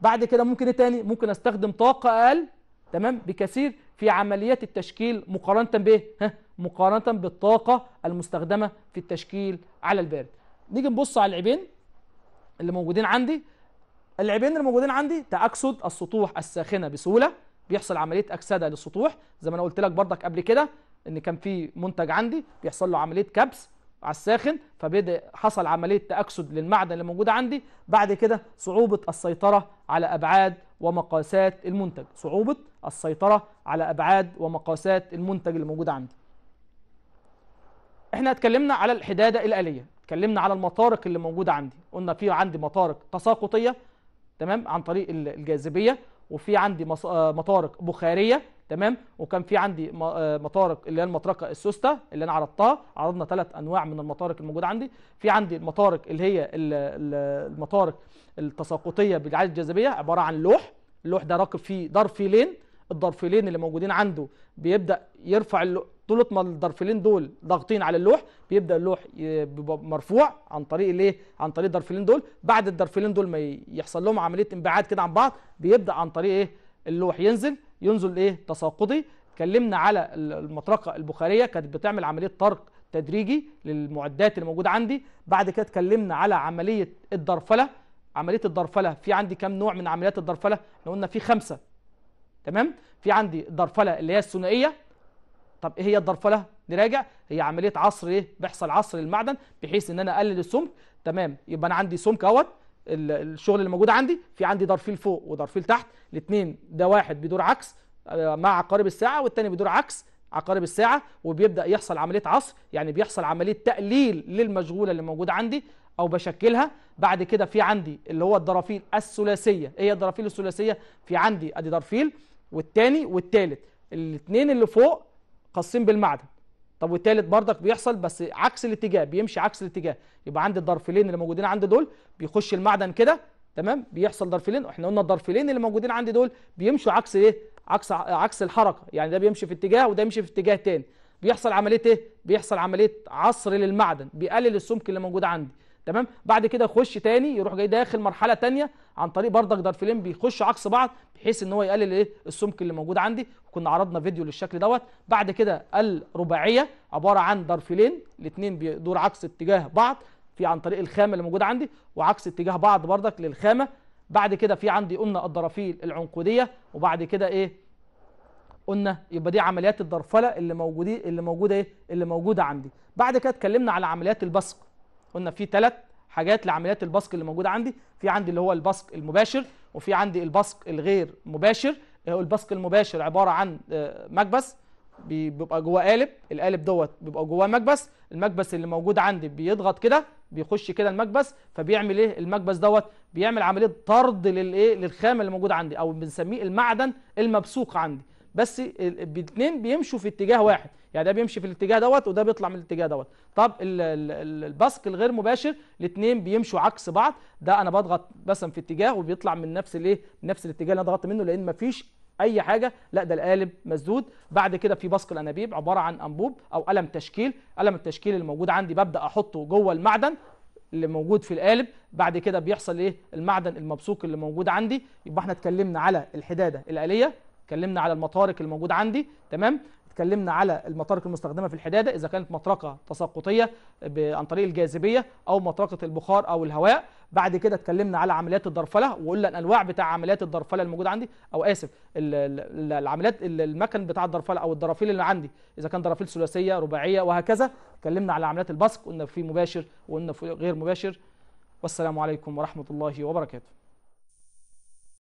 بعد كده ممكن ايه تاني ممكن استخدم طاقه اقل تمام بكثير في عمليات التشكيل مقارنه بايه ها مقارنه بالطاقه المستخدمه في التشكيل على البارد نيجي نبص على العيبين اللي موجودين عندي العيبين اللي موجودين عندي تأكسد السطوح الساخنة بسهولة بيحصل عملية أكسدة للسطوح زي ما أنا قلت لك بردك قبل كده إن كان في منتج عندي بيحصل له عملية كبس على الساخن فبدا حصل عمليه تاكسد للمعدن اللي موجود عندي بعد كده صعوبه السيطره على ابعاد ومقاسات المنتج صعوبه السيطره على ابعاد ومقاسات المنتج اللي موجود عندي احنا اتكلمنا على الحداده الاليه اتكلمنا على المطارق اللي موجوده عندي قلنا في عندي مطارق تساقطيه تمام عن طريق الجاذبيه وفي عندي آه، مطارق بخاريه تمام وكان في عندي آه، مطارق اللي هي المطرقه السوسته اللي انا عرضتها عرضنا ثلاث انواع من المطارق الموجوده عندي في عندي المطارق اللي هي المطارق التساقطيه بالعاده الجاذبيه عباره عن لوح اللوح ده راكب فيه ضرفيلين الضرفيلين اللي موجودين عنده بيبدا يرفع اللوح طول ما الضرفلين دول ضاغطين على اللوح بيبدا اللوح مرفوع عن طريق الايه عن طريق الضرفلين دول بعد الضرفلين دول ما يحصل لهم عمليه انبعاث كده عن بعض بيبدا عن طريق ايه اللوح ينزل ينزل ايه تساقطي اتكلمنا على المطرقه البخاريه كانت بتعمل عمليه طرق تدريجي للمعدات اللي موجوده عندي بعد كده اتكلمنا على عمليه الضرفله عمليه الضرفله في عندي كام نوع من عمليات الضرفله احنا قلنا في خمسه تمام في عندي الضرفله اللي هي الثنائيه طب ايه هي الضرفه نراجع هي عمليه عصر ايه بيحصل عصر المعدن بحيث ان انا اقلل السمك تمام يبقى انا عندي سمك اهوت الشغل اللي موجود عندي في عندي ضرفيل فوق وضرفيل تحت الاثنين ده واحد بيدور عكس آه، مع عقارب الساعه والثاني بيدور عكس عقارب الساعه وبيبدا يحصل عمليه عصر يعني بيحصل عمليه تقليل للمشغوله اللي موجوده عندي او بشكلها بعد كده في عندي اللي هو الضرافيل الثلاثيه ايه هي الضرافيل الثلاثيه في عندي ادي ضرفيل والثاني والثالث الاثنين اللي فوق خاصين بالمعدن طب والتالت بردك بيحصل بس عكس الاتجاه بيمشي عكس الاتجاه يبقى عندي الضرفلين اللي موجودين عندي دول بيخش المعدن كده تمام بيحصل ضرفلين واحنا قلنا الضرفلين اللي موجودين عندي دول بيمشوا عكس ايه عكس عكس الحركه يعني ده بيمشي في اتجاه وده يمشي في اتجاه تاني بيحصل عمليه ايه بيحصل عمليه عصر للمعدن بيقلل السمك اللي موجود عندي تمام بعد كده يخش تاني يروح جاي داخل مرحله تانية عن طريق بردك دارفلين بيخش عكس بعض بحيث ان هو يقلل ايه السمك اللي موجود عندي كنا عرضنا فيديو للشكل دوت بعد كده الرباعيه عباره عن دارفلين الاثنين بيدور عكس اتجاه بعض في عن طريق الخامه اللي موجوده عندي وعكس اتجاه بعض بردك للخامه بعد كده في عندي قلنا الضرافيل العنقوديه وبعد كده ايه قلنا يبقى دي عمليات الضرفله اللي موجودين اللي موجوده ايه اللي موجوده عندي بعد كده اتكلمنا على عمليات البصق قلنا في ثلاث حاجات لعمليات البصق اللي موجوده عندي في عندي اللي هو البصق المباشر وفي عندي البصق الغير مباشر البصق المباشر عباره عن آه، مكبس بيبقى جواه قالب القالب دوت بيبقى جواه مكبس المكبس اللي موجود عندي بيضغط كده بيخش كده المكبس فبيعمل ايه المكبس دوت بيعمل عمليه طرد للايه للخام اللي موجود عندي او بنسميه المعدن المبسوق عندي بس الاثنين بيمشوا في اتجاه واحد يعني ده بيمشي في الاتجاه دوت وده بيطلع من الاتجاه دوت طب الباسك الغير مباشر الاثنين بيمشوا عكس بعض ده انا بضغط مثلا في اتجاه وبيطلع من نفس الايه نفس الاتجاه اللي انا ضغطت منه لان مفيش اي حاجه لا ده القالب مسدود بعد كده في باسك الانابيب عباره عن انبوب او قلم تشكيل قلم التشكيل الموجود عندي ببدا احطه جوه المعدن اللي موجود في القالب بعد كده بيحصل ايه المعدن المبسوق اللي موجود عندي يبقى احنا اتكلمنا على الحداده الاليه اتكلمنا على المطارق اللي موجود عندي تمام اتكلمنا على المطارق المستخدمه في الحداده اذا كانت مطرقه تساقطيه عن طريق الجاذبيه او مطرقه البخار او الهواء بعد كده اتكلمنا على عمليات الدرفله وقلنا الانواع بتاع عمليات الدرفله الموجوده عندي او اسف العمليات المكن بتاع الدرفله او الدرافيل اللي عندي اذا كان درافيل ثلاثيه رباعيه وهكذا اتكلمنا على عمليات البصق قلنا في مباشر وقلنا في غير مباشر والسلام عليكم ورحمه الله وبركاته